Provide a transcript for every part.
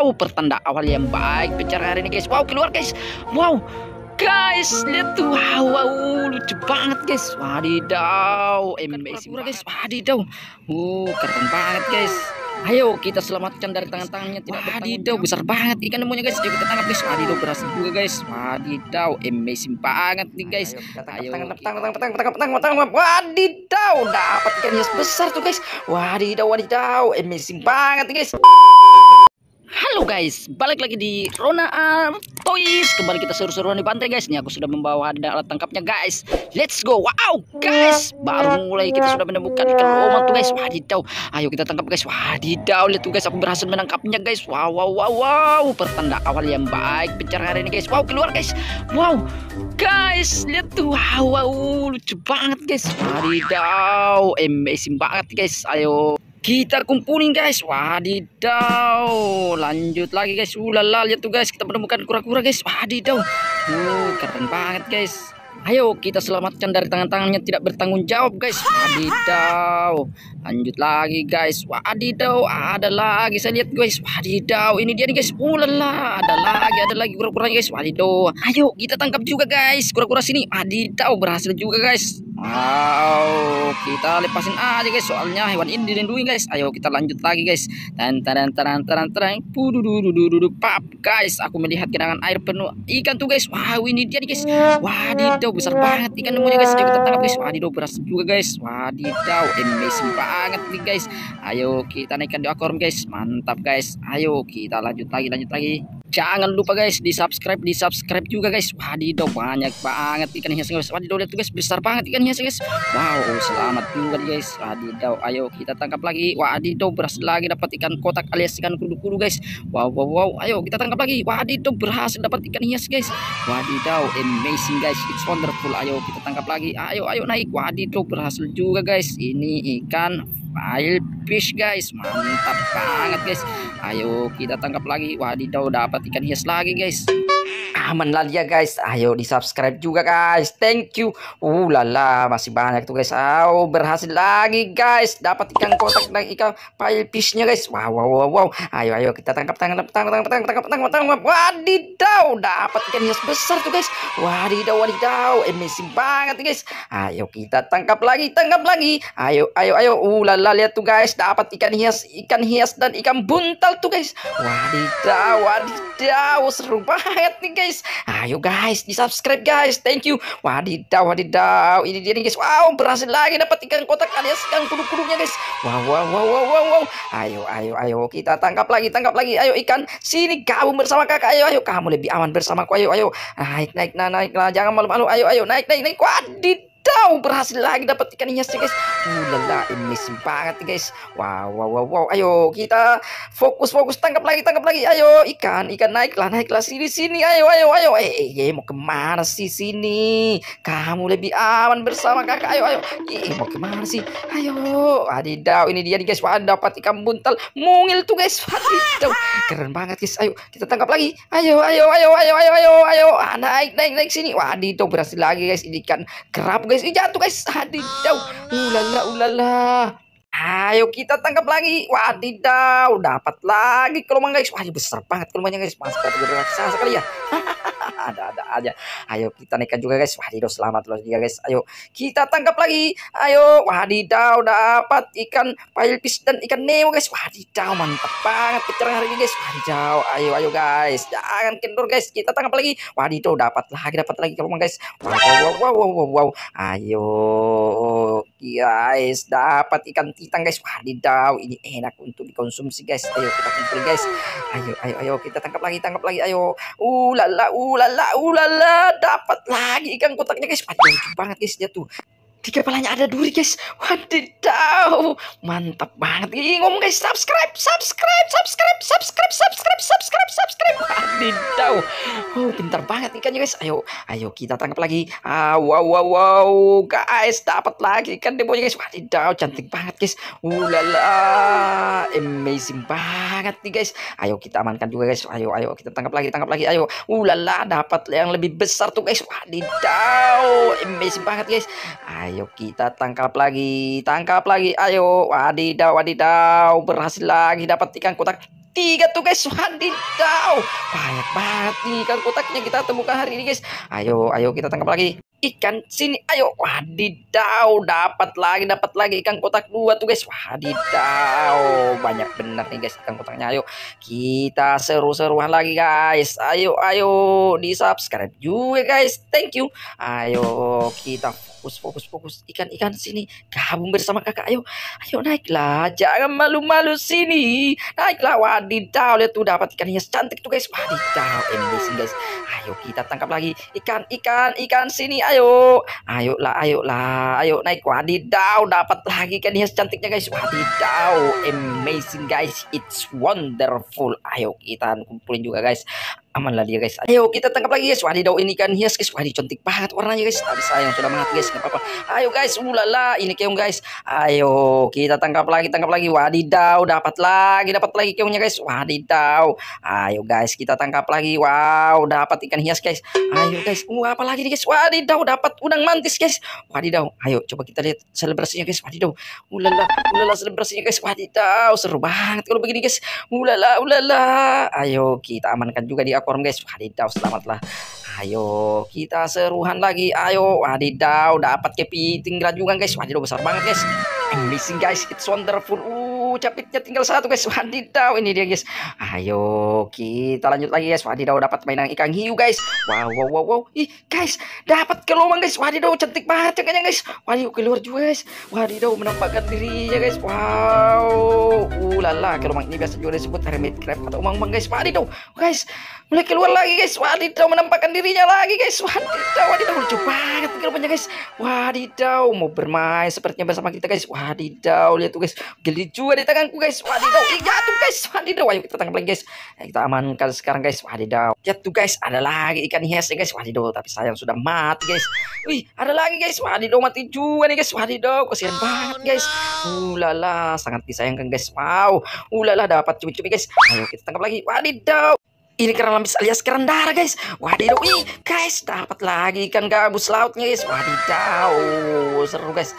Wow, pertanda awal yang baik bicara hari ini guys. Wow, keluar guys. Wow, guys lihat tuh wow, wow lucu banget guys wadidaw amazing murah guys wadidaw wow keren banget guys ayo kita selamatkan dari tangan-tangannya tidak wadidaw besar banget ikan nemunya guys ayo kita tangkap guys wadidaw berhasil juga guys wadidaw amazing banget nih nah, guys ayo tangkap tangkap tangkap tangkap tangkap tangkap tangkap wadidaw dapat ikan hias besar tuh guys wadidaw wadidaw amazing banget nih guys Halo guys, balik lagi di Rona Arm Toys Kembali kita seru-seruan di pantai guys Ini aku sudah membawa ada alat tangkapnya guys Let's go, wow guys Baru mulai kita sudah menemukan ikan roman tuh guys Wadidaw, ayo kita tangkap guys Wadidaw, lihat tuh guys aku berhasil menangkapnya guys Wow, wow, wow, wow Pertanda awal yang baik pencarian hari ini guys Wow, keluar guys Wow, guys Lihat tuh, wow, wow lucu banget guys Wadidaw, amazing banget guys Ayo kita kumpulin guys. Wadidaw. Lanjut lagi guys. Ulala uh, lihat tuh guys. Kita menemukan kura-kura guys. Wadidaw. Uh, keren banget guys. Ayo kita selamatkan dari tangan-tangannya tidak bertanggung jawab guys. Wadidaw. Lanjut lagi guys. Wadidaw. Ada lagi saya lihat guys. Wadidaw. Ini dia nih guys. Ulala. Uh, ada lagi ada lagi kura kura guys. Wadidaw. Ayo kita tangkap juga guys. Kura-kura sini. Wadidaw berhasil juga guys. Wow, kita lepasin aja guys. Soalnya hewan ini dilindungi guys. Ayo kita lanjut lagi guys. Dan taran taran taran taran. pap guys. Aku melihat genangan air penuh ikan tuh guys. Wow, ini dia nih guys. Wadidaw besar banget ikan nemunya guys. Ayo kita tangkap guys. Wadidaw beras juga guys. Wadidaw amazing banget nih guys. Ayo kita naikkan di akuarium guys. Mantap guys. Ayo kita lanjut lagi lanjut lagi jangan lupa guys di subscribe di subscribe juga guys wadidaw banyak banget ikan hiasnya guys wadidaw lihat tuh guys besar banget ikan hiasnya guys wow selamat juga guys wadidaw ayo kita tangkap lagi wadidaw berhasil lagi dapat ikan kotak alias ikan kudu-kudu guys wow wow wow ayo kita tangkap lagi wadidaw berhasil dapat ikan hias guys wadidaw amazing guys it's wonderful ayo kita tangkap lagi ayo ayo naik wadidaw berhasil juga guys ini ikan file fish guys mantap banget guys ayo kita tangkap lagi wadidaw dapat ikan hias lagi guys aman lah dia guys ayo di subscribe juga guys thank you uh lala masih banyak tuh guys oh berhasil lagi guys dapat ikan kotak dan ikan pile fishnya guys wow wow wow, wow. ayo ayo kita tangkap tangkap tangkap tangkap tangkap tangkap tangkap tangkap wadidaw dapat ikan hias besar tuh guys wadidaw wadidaw amazing banget guys ayo kita tangkap lagi tangkap lagi ayo ayo ayo uh lala lihat tuh guys dapat ikan hias ikan hias dan ikan buntal tuh guys wadidaw wadidaw seru banget nih guys Ayo guys, di subscribe guys. Thank you. Wadidaw, wadidaw. Ini dia nih guys. Wow, berhasil lagi dapat ikan kotak alias ikan kudu-kudunya guys. Wow, wow, wow, wow, wow, wow. Ayo, ayo, ayo. Kita tangkap lagi, tangkap lagi. Ayo ikan. Sini kamu bersama kakak. Ayo, ayo. Kamu lebih aman bersamaku. Ayo, ayo. Naik, naik, naik, naik. Jangan malu-malu. Ayo, ayo. Naik, naik, naik. Wadidaw tahu berhasil lagi dapat ikannya sih guys. Ulala, uh, ini banget guys. Wow, wow, wow, wow. Ayo kita fokus, fokus, tangkap lagi, tangkap lagi. Ayo ikan, ikan naiklah, naiklah sini, sini. Ayo, ayo, ayo. Eh, eh, eh mau kemana sih sini? Kamu lebih aman bersama kakak. Ayo, ayo. Eh, eh mau kemana sih? Ayo. Wadidaw, ini dia nih guys. Wah, dapat ikan buntal. Mungil tuh guys. Wadidaw, keren banget guys. Ayo kita tangkap lagi. Ayo, ayo, ayo, ayo, ayo, ayo, ayo. Ah, naik, naik, naik sini. wah Wadidaw, berhasil lagi guys. Ini ikan kerap guys. Ih, jatuh guys. Hadidaw. Ah. Ulala ulala. Ayo kita tangkap lagi. Wadidaw, dapat lagi kelomang guys. Wah, besar banget kelomangnya guys. Mas, raksasa sekali ya ada-ada aja ayo kita naikkan juga guys wadidaw selamat loh juga guys ayo kita tangkap lagi ayo wadidaw dapat ikan pailpis dan ikan nemo guys wadidaw mantap banget pecahan hari ini guys wadidaw ayo ayo guys jangan kendor guys kita tangkap lagi wadidaw dapat lagi dapat lagi kalau guys wow wow wow wow wow, wow. ayo guys dapat ikan titang guys wadidaw ini enak untuk dikonsumsi guys ayo kita kumpulin guys ayo ayo ayo kita tangkap lagi tangkap lagi ayo uh la uh, ulala ulala dapat lagi ikan kotaknya guys aduh lucu banget guys dia tuh di kepalanya ada duri guys wadidaw mantap banget ini ngomong guys subscribe subscribe subscribe subscribe subscribe subscribe subscribe wadidaw oh pintar banget ikannya guys ayo ayo kita tangkap lagi ah, wow wow wow guys dapat lagi ikan demonya guys wadidaw cantik banget guys ulala uh, amazing banget nih guys ayo kita amankan juga guys ayo ayo kita tangkap lagi tangkap lagi ayo ulala uh, dapat yang lebih besar tuh guys wadidaw amazing banget guys ayo Ayo kita tangkap lagi, tangkap lagi. Ayo, wadidaw, wadidaw. Berhasil lagi dapat ikan kotak. Tiga tuh guys, wadidaw. Banyak banget ikan kotaknya kita temukan hari ini guys. Ayo, ayo kita tangkap lagi ikan sini ayo wadidaw dapat lagi dapat lagi ikan kotak dua tuh guys wadidaw banyak bener nih guys ikan kotaknya ayo kita seru-seruan lagi guys ayo ayo di subscribe juga guys thank you ayo kita fokus fokus fokus ikan ikan sini gabung bersama kakak ayo ayo naiklah jangan malu-malu sini naiklah wadidaw lihat tuh dapat ikan hias cantik tuh guys wadidaw amazing guys ayo kita tangkap lagi ikan ikan ikan sini ayo ayo lah ayo lah ayo naik wadidaw dapat lagi ikan hias cantiknya guys wadidaw amazing guys it's wonderful ayo kita kumpulin juga guys aman lah dia guys ayo kita tangkap lagi guys wadidaw ini kan hias guys wadidaw cantik banget warnanya guys tapi sayang sudah mati guys apa-apa ayo guys ulala uh, ini keong guys ayo kita tangkap lagi tangkap lagi wadidaw dapat lagi dapat lagi keongnya guys wadidaw ayo guys kita tangkap lagi wow dapat ikan hias guys ayo guys uh apa lagi nih guys wadidaw dapat udang mantis guys wadidaw ayo coba kita lihat selebrasinya guys wadidaw ulala uh, ulala uh, selebrasinya guys wadidaw seru banget kalau begini guys ulala ulala ayo kita amankan juga dia korm guys. Wadidaw selamatlah. Ayo kita seruhan lagi. Ayo wadidaw dapat kepiting juga guys. Wadidaw besar banget guys. Amazing guys. It's wonderful. Uh, Aduh, capitnya tinggal satu guys. Wadidaw ini dia guys. Ayo kita lanjut lagi guys. Wadidaw dapat mainan ikan hiu guys. Wow wow wow wow. Ih guys, dapat kelomang guys. Wadidaw cantik banget cengkanya guys. Wadidaw keluar juga guys. Wadidaw menampakkan dirinya guys. Wow. Ulala kelomang ini biasa juga disebut hermit crab atau umang-umang guys. Wadidaw guys. Mulai keluar lagi guys. Wadidaw menampakkan dirinya lagi guys. Wadidaw wadidaw lucu banget lubangnya guys. Wadidaw mau bermain sepertinya bersama kita guys. Wadidaw lihat tuh guys. Geli juga di tanganku guys wadidaw Ih, eh, jatuh ah. guys wadidaw ayo kita tangkap lagi guys ayo eh, kita amankan sekarang guys wadidaw jatuh guys ada lagi ikan hias ya guys wadidaw tapi sayang sudah mati guys wih ada lagi guys wadidaw mati juga nih guys wadidaw kasihan oh, banget guys ulala uh, sangat disayangkan guys wow ulala uh, dapat cumi-cumi guys ayo kita tangkap lagi wadidaw ini kerang lampis alias kerendara guys wadidaw ih guys dapat lagi ikan gabus lautnya guys wadidaw seru guys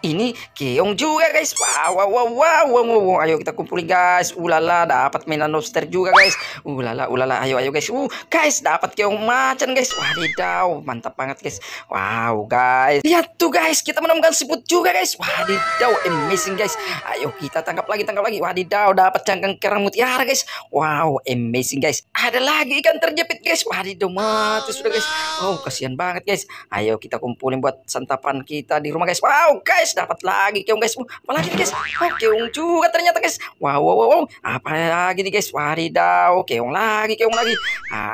ini keong juga guys wow wow wow wow, wow, wow. ayo kita kumpulin guys ulala dapat mainan lobster juga guys ulala ulala ayo ayo guys uh guys dapat keong macan guys wadidaw mantap banget guys wow guys lihat tuh guys kita menemukan siput juga guys wadidaw amazing guys ayo kita tangkap lagi tangkap lagi wadidaw dapat cangkang kerang mutiara guys wow amazing guys ada lagi ikan terjepit guys wadidaw mati sudah guys oh kasihan banget guys ayo kita kumpulin buat santapan kita di rumah guys wow guys guys dapat lagi keong guys uh, apalagi nih guys oh, keong juga ternyata guys wow wow wow, wow. apa lagi nih guys wadidaw keong lagi keong lagi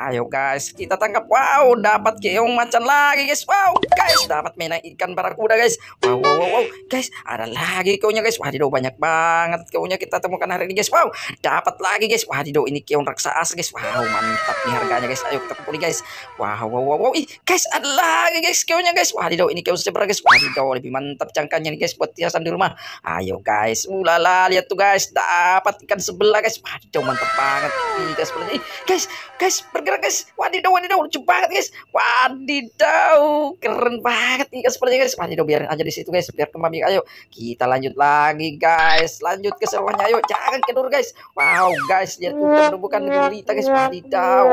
ayo guys kita tangkap wow dapat keong macan lagi guys wow guys dapat mainan ikan barakuda guys wow wow wow, wow. guys ada lagi keongnya guys wadidaw banyak banget keongnya kita temukan hari ini guys wow dapat lagi guys wadidaw ini keong raksasa guys wow mantap nih harganya guys ayo kita kumpulin guys wow wow wow, wow. Ih, guys ada lagi guys keongnya guys wadidaw ini keong zebra guys wadidaw lebih mantap jangkanya ikannya nih guys buat hiasan di rumah. Ayo guys, ulala uh, lihat tuh guys, dapat ikan sebelah guys. wadidaw mantep banget nih guys ini. Guys, guys bergerak guys. Wadidaw, wadidaw lucu banget guys. Wadidaw, keren banget Nih ikan sebelahnya guys. Wadidaw biarin aja di situ guys, biar kembali Ayo kita lanjut lagi guys, lanjut ke Ayo jangan kedur guys. Wow guys, lihat tuh bukan gurita guys. Wadidaw.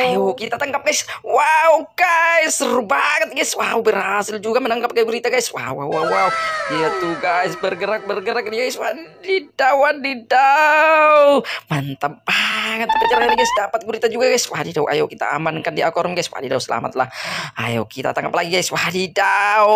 Ayo kita tangkap guys. Wow guys, seru banget guys. Wow berhasil juga menangkap kayak berita guys. Wow wow wow wow. Ya tuh guys, bergerak bergerak guys, wadidaw wadidaw. Mantap banget pencarian guys, dapat gurita juga guys. Wadidaw, ayo kita amankan di akorum guys. Wadidaw, selamatlah. Ayo kita tangkap lagi guys. Wadidaw,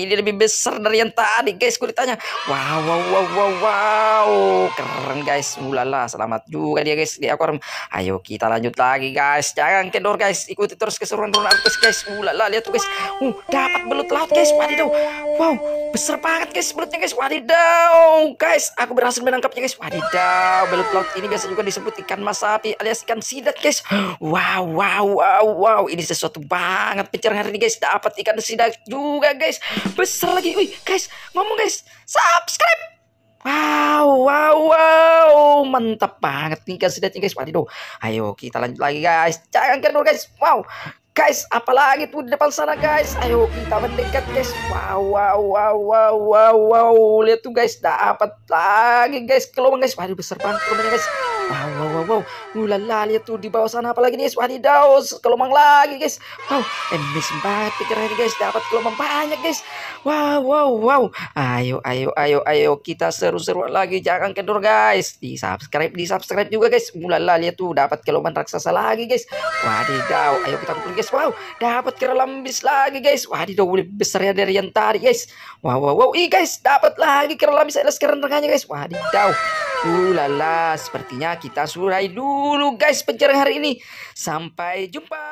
ini lebih besar dari yang tadi guys guritanya. Wow wow wow wow wow. Keren guys. Ulala, selamat juga dia guys di akorum, Ayo kita lanjut lagi guys. Jangan kendor guys, ikuti terus keseruan Ronaldo guys. Ulala, lihat tuh guys. Uh, dapat belut laut guys. Wadidaw. Wow, besar besar banget guys belutnya guys wadidaw guys aku berhasil menangkapnya guys wadidaw belut laut ini biasa juga disebut ikan mas sapi alias ikan sidat guys wow wow wow wow ini sesuatu banget pencerahan hari ini guys dapat ikan sidat juga guys besar lagi wih guys ngomong guys subscribe Wow, wow, wow, mantap banget nih guys, guys, wadidaw. Ayo kita lanjut lagi guys, jangan kendor guys, wow guys apalagi tuh di depan sana guys ayo kita mendekat guys wow wow wow wow wow, wow. lihat tuh guys dapat lagi guys Keluar, guys waduh besar banget kelomangnya guys Wow, wow, wow, wow. Ulala, lihat tuh di bawah sana apalagi nih guys. Wadidaw, kelomang lagi guys. Wow, emis banget pikir ini guys. Dapat kelomang banyak guys. Wow, wow, wow. Ayo, ayo, ayo, ayo. Kita seru seru lagi. Jangan kendor guys. Di subscribe, di subscribe juga guys. Ulala, lihat tuh dapat kelomang raksasa lagi guys. Wadidaw, ayo kita kumpul guys. Wow, dapat kerelambis bis lagi guys. Wadidaw, lebih besar ya dari yang tadi guys. Wow, wow, wow. Ih guys, dapat lagi kerelambis bis. Alas keren guys. Wadidaw. Uh, lala, sepertinya kita surai dulu guys pencarian hari ini. Sampai jumpa.